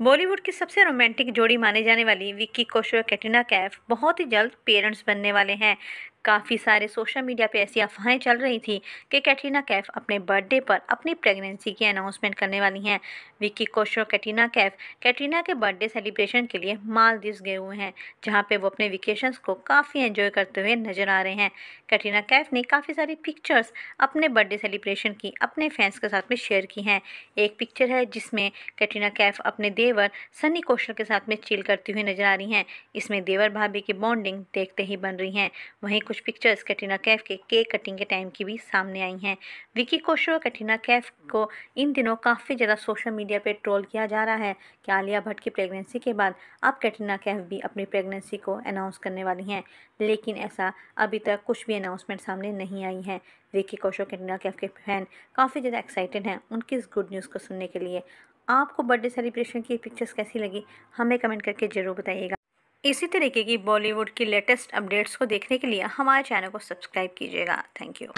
बॉलीवुड की सबसे रोमांटिक जोड़ी माने जाने वाली विक्की कौशल और कैटरीना कैफ बहुत ही जल्द पेरेंट्स बनने वाले हैं काफ़ी सारे सोशल मीडिया पे ऐसी अफवाहें चल रही थी कि कैटरीना कैफ अपने बर्थडे पर अपनी प्रेगनेंसी की अनाउंसमेंट करने वाली हैं विक्की और कैटरीना कैफ कैटरीना के बर्थडे सेलिब्रेशन के लिए मालदीव गए हुए हैं जहाँ पे वो अपने वेकेशंस को काफ़ी एंजॉय करते हुए नजर आ रहे हैं कैटरीना कैफ ने काफ़ी सारी पिक्चर्स अपने बर्थडे सेलिब्रेशन की अपने फैंस के साथ में शेयर की हैं एक पिक्चर है जिसमें कैटरीना कैफ अपने देवर सनी कौशल के साथ में चिल करती हुई नजर आ रही हैं इसमें देवर भाभी की बॉन्डिंग देखते ही बन रही हैं वहीं कुछ पिक्चर्स कैटरीना कैफ के केक कटिंग के टाइम की भी सामने आई हैं विकी कोशो और कैटरीना कैफ को इन दिनों काफ़ी ज़्यादा सोशल मीडिया पर ट्रोल किया जा रहा है कि आलिया भट्ट की प्रेगनेंसी के बाद अब कैटरीना कैफ भी अपनी प्रेगनेंसी को अनाउंस करने वाली हैं लेकिन ऐसा अभी तक कुछ भी अनाउंसमेंट सामने नहीं आई है विकी कोशो कैटरीना कैफ के फैन काफ़ी ज़्यादा एक्साइटेड हैं उनकी इस गुड न्यूज़ को सुनने के लिए आपको बर्थडे सेलिब्रेशन की पिक्चर्स कैसी लगी हमें कमेंट करके ज़रूर बताइएगा इसी तरीके की बॉलीवुड की लेटेस्ट अपडेट्स को देखने के लिए हमारे चैनल को सब्सक्राइब कीजिएगा थैंक यू